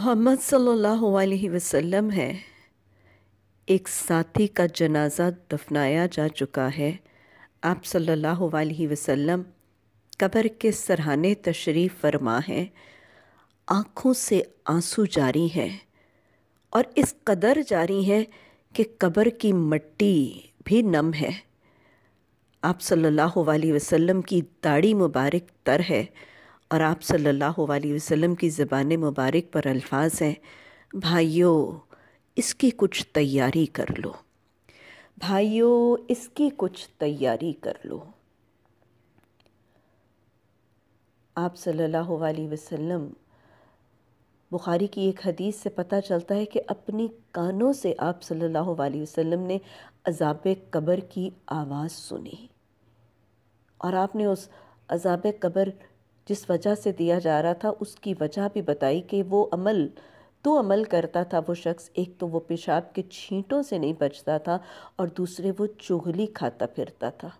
मोहम्मद सल्लल्लाहु अलैहि वसल्लम है एक साथी का जनाजा दफनाया जा चुका है आप सल्लल्लाहु अलैहि वसल्लम कब्र के सरहाने तशरीफ़ फरमा हैं आँखों से आंसू जारी हैं और इस कदर जारी हैं कि कब्र की मट्टी भी नम है आप सल्लल्लाहु अलैहि वसल्लम की दाढ़ी मुबारक तर है और आप सल्लल्लाहु अलैहि वसल्लम की ज़बान मुबारक पर अल्फाज हैं भाइयों इसकी कुछ तैयारी कर लो भाइयों इसकी कुछ तैयारी कर लो आप सल्लल्लाहु अलैहि वसल्लम बुखारी की एक हदीस से पता चलता है कि अपने कानों से आप सल्लल्लाहु अलैहि वसल्लम ने अजाब कब्र की आवाज़ सुनी और आपने उस अजाब कब्र जिस वजह से दिया जा रहा था उसकी वजह भी बताई कि वो अमल तो अमल करता था वो शख्स एक तो वो पेशाब के छींटों से नहीं बचता था और दूसरे वो चुगली खाता फिरता था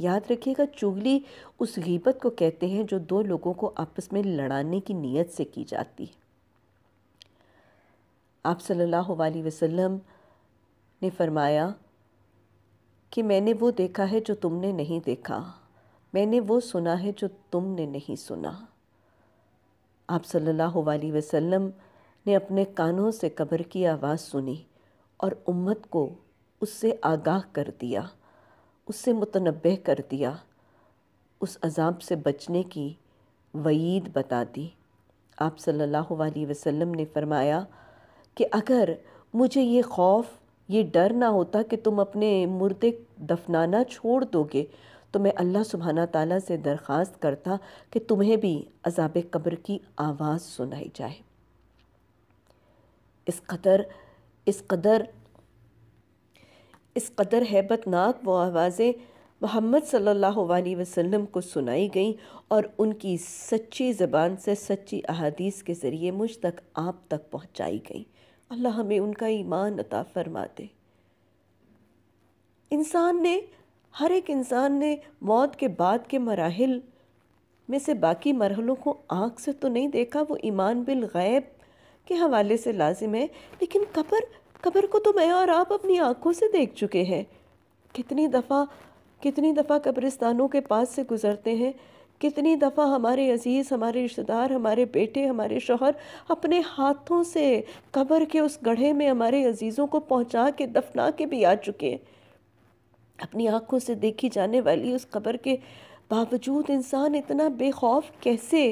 याद रखिएगा चुगली उस गीबत को कहते हैं जो दो लोगों को आपस में लड़ाने की नीयत से की जाती है आप सल्लल्लाहु अलैहि वसल्लम ने फरमाया कि मैंने वो देखा है जो तुमने नहीं देखा मैंने वो सुना है जो तुमने नहीं सुना आप सल्लल्लाहु अलैहि वसल्लम ने अपने कानों से कब्र की आवाज़ सुनी और उम्मत को उससे आगाह कर दिया उससे मुतनब कर दिया उस अजाब से बचने की वईद बता दी आप सल्लल्लाहु अलैहि वसल्लम ने फरमाया कि अगर मुझे ये खौफ ये डर ना होता कि तुम अपने मुर्दे दफनाना छोड़ दोगे तो मैं अल्लाह सुबहाना ताला से दरख्वास्त करता कि तुम्हें भी अजाब कब्र की आवाज़ सुनाई जाए इस कदर इस कदर इस कदर हैबतनाक वो आवाज़ें मोहम्मद सल्लल्लाहु अलैहि वसल्लम को सुनाई गईं और उनकी सच्ची ज़बान से सच्ची अहादीस के ज़रिए मुझ तक आप तक पहुँचाई गईं अल्लाह हमें उनका ईमान अता फरमा दे इंसान ने हर एक इंसान ने मौत के बाद के मराहल में से बाकी मरहलों को आँख से तो नहीं देखा वो ईमान बिल गैब के हवाले से लाजिम है लेकिन कबर कबर को तो मैं और आप अपनी आँखों से देख चुके हैं कितनी दफ़ा कितनी दफ़ा कब्रिस्तानों के पास से गुज़रते हैं कितनी दफ़ा हमारे अज़ीज़ हमारे रिश्तेदार हमारे बेटे हमारे शोहर अपने हाथों से कब्र के उस गढ़े में हमारे अज़ीज़ों को पहुंचा के दफना के भी आ चुके हैं अपनी आँखों से देखी जाने वाली उस खबर के बावजूद इंसान इतना बेखौफ कैसे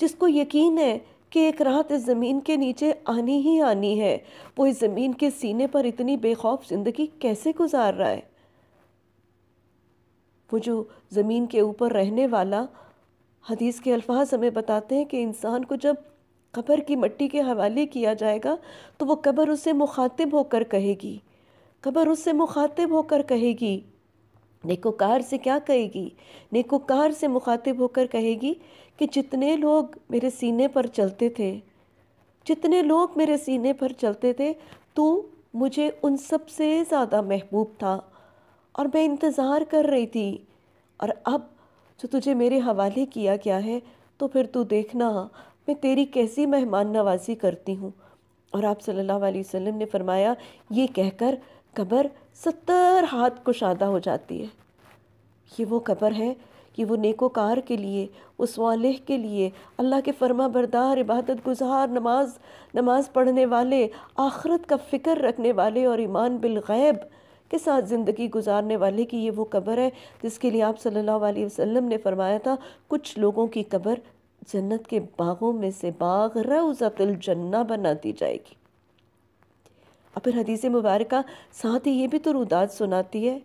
जिसको यकीन है कि एक रात इस ज़मीन के नीचे आनी ही आनी है वो इस ज़मीन के सीने पर इतनी बेखौफ ज़िंदगी कैसे गुजार रहा है वो जो ज़मीन के ऊपर रहने वाला हदीस के अल्फाज हमें बताते हैं कि इंसान को जब कब्र की मट्टी के हवाले किया जाएगा तो वो कब्र उसे मुखातिब होकर कहेगी कबर उससे मुखातिब होकर कहेगी नेकोकार से क्या कहेगी नेकोकार से मुखातिब होकर कहेगी कि जितने लोग मेरे सीने पर चलते थे जितने लोग मेरे सीने पर चलते थे तू मुझे उन सब से ज़्यादा महबूब था और मैं इंतज़ार कर रही थी और अब जो तुझे मेरे हवाले किया गया है तो फिर तू देखना मैं तेरी कैसी मेहमान नवाजी करती हूँ और आप सल्लल्लाहु अलैहि वसल्लम ने फरमाया ये कहकर कबर सत्तर हाथ कुशादा हो जाती है ये वो कबर है कि वो नेकोकार के लिए उस वाले के लिए अल्लाह के फरमा बरदार इबादत गुजार नमाज नमाज पढ़ने वाले आखरत का फ़िक्र रखने वाले और ईमान बिलगैब के साथ ज़िंदगी गुजारने वाले की ये वो कब्र है जिसके लिए आप सल्लल्लाहु अलैहि वसल्लम ने फरमाया था कुछ लोगों की कब्र जन्नत के बागों में से बाग रऊज़तुल जन्ना बना दी जाएगी और फिर हदीस मुबारक साथ ही ये भी तो रुदात सुनाती है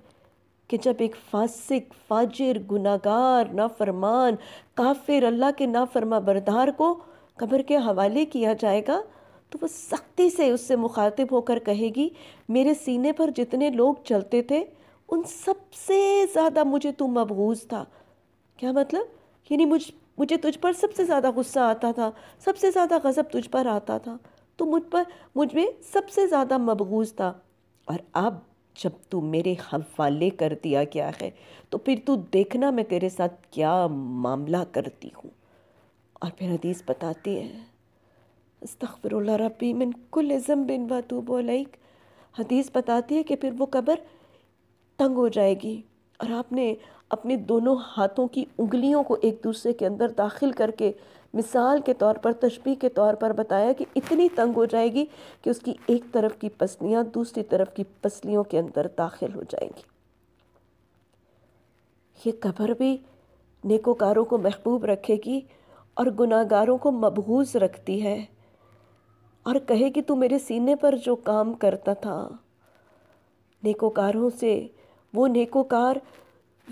कि जब एक फासिक फाजिर गुनागार नाफरमान काफिर अल्लाह के नाफरमा बरदार को कब्र के हवाले किया जाएगा तो वो सख्ती से उससे मुखातिब होकर कहेगी मेरे सीने पर जितने लोग चलते थे उन सबसे ज़्यादा मुझे तू मबूज था क्या मतलब यानी मुझ मुझे तुझ पर सबसे ज़्यादा गुस्सा आता था सबसे ज़्यादा गज़ब तुझ पर आता था तो मुझ पर मुझ में सबसे ज़्यादा मबगूज था और अब जब तू मेरे हवाले कर दिया गया है तो फिर तू देखना मैं तेरे साथ क्या मामला करती हूँ और फिर हदीस बताती है अस्तफ़र रबी मिन कुल ज़म बिन वातू बोलाइक हदीस बताती है कि फिर वो कब्र तंग हो जाएगी और आपने अपने दोनों हाथों की उंगलियों को एक दूसरे के अंदर दाखिल करके मिसाल के तौर पर तशबी के तौर पर बताया कि इतनी तंग हो जाएगी कि उसकी एक तरफ की पसलियाँ दूसरी तरफ की पसलियों के अंदर दाखिल हो जाएंगी ये कब्र भी नेकोकारों को महबूब रखेगी और गुनागारों को मबहूज रखती है और कहे कि तू मेरे सीने पर जो काम करता था नेकोकारों से वो नेकोकार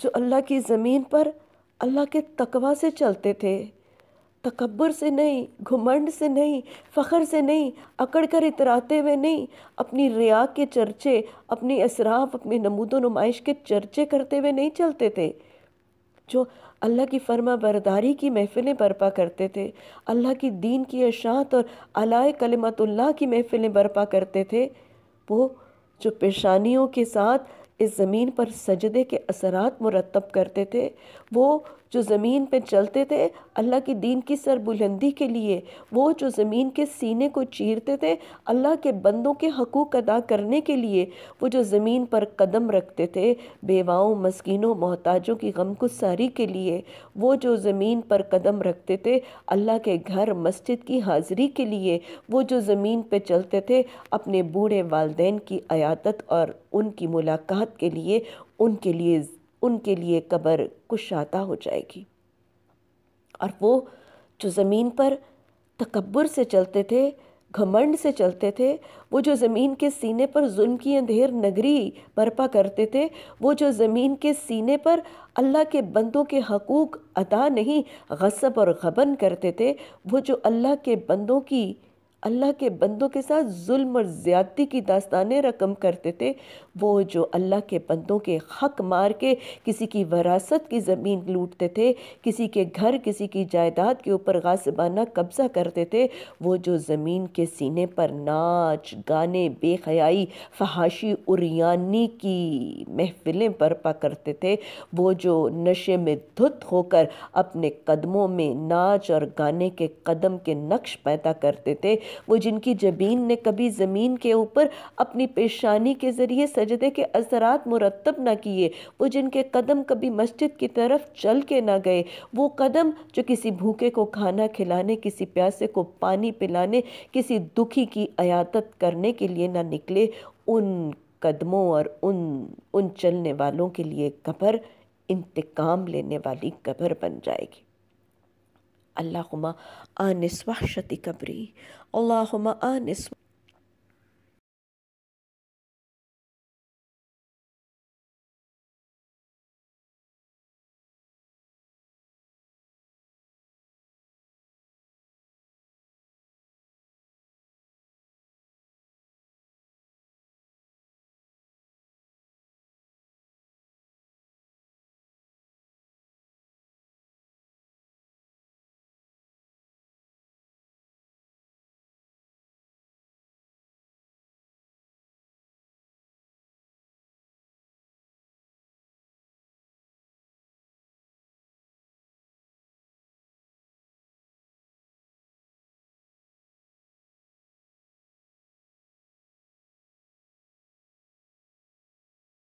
जो अल्लाह की ज़मीन पर अल्लाह के तकवा से चलते थे तकबर से नहीं घुमंड से नहीं फ़ख्र से नहीं अकड़ कर इतराते हुए नहीं अपनी रिया के चर्चे अपनी असराफ अपने नमूदो नुमाइश के चर्चे करते हुए नहीं चलते थे जो अल्लाह की फर्मा बरदारी की महफ़िलें बर्पा करते थे अल्लाह की दीन की अशात और अलाए कलमतुल्ला की महफ़िलें बर्पा करते थे वो जो पेशानियों के साथ इस ज़मीन पर सजदे के असरात मुरतब करते थे वो जो ज़मीन पे चलते थे अल्लाह के दीन की सरबुलंदी के लिए वो जो ज़मीन के सीने को चीरते थे अल्लाह के बंदों के हकूक़ अदा करने के लिए वो जो ज़मीन पर कदम रखते थे बेवाओं मस्किनों मोहताजों की गम सारी के लिए वो जो ज़मीन पर कदम रखते थे अल्लाह के घर मस्जिद की हाज़री के लिए वो जो ज़मीन पर चलते थे अपने बूढ़े वालदेन की अयादत और उनकी मुलाकात के लिए उनके लिए उनके लिए कब्र कुशाता हो जाएगी और वो जो ज़मीन पर तकबर से चलते थे घमंड से चलते थे वो जो ज़मीन के सीने पर जुल्म की अंधेर नगरी बर्पा करते थे वो जो ज़मीन के सीने पर अल्लाह के बंदों के हकूक़ अदा नहीं गसब और गबन करते थे वो जो अल्लाह के बंदों की अल्लाह के बंदों के साथ जुल्म और ज़्यादती की दास्तानें रकम करते थे वो जो अल्लाह के बंदों के हक मार के किसी की वरासत की ज़मीन लूटते थे किसी के घर किसी की जायदाद के ऊपर गासबाना कब्ज़ा करते थे वो जो ज़मीन के सीने पर नाच गाने बेखयाई फहाशी उरियानी की महफिलें बर्पा करते थे वो जो नशे में धुत होकर अपने कदमों में नाच और गाने के कदम के नक्श पैदा करते थे वो जिनकी जबीन ने कभी ज़मीन के ऊपर अपनी पेशानी के ज़रिए सजदे के असरात मुरतब ना किए वो जिनके कदम कभी मस्जिद की तरफ चल के ना गए वो कदम जो किसी भूखे को खाना खिलाने किसी प्यासे को पानी पिलाने किसी दुखी की अयादत करने के लिए ना निकले उन कदमों और उन उन चलने वालों के लिए कबर इंतकाम लेने वाली कबर बन जाएगी अल्लाहुमा आनिस वहशति कबरी अल्लाहुमा आनिस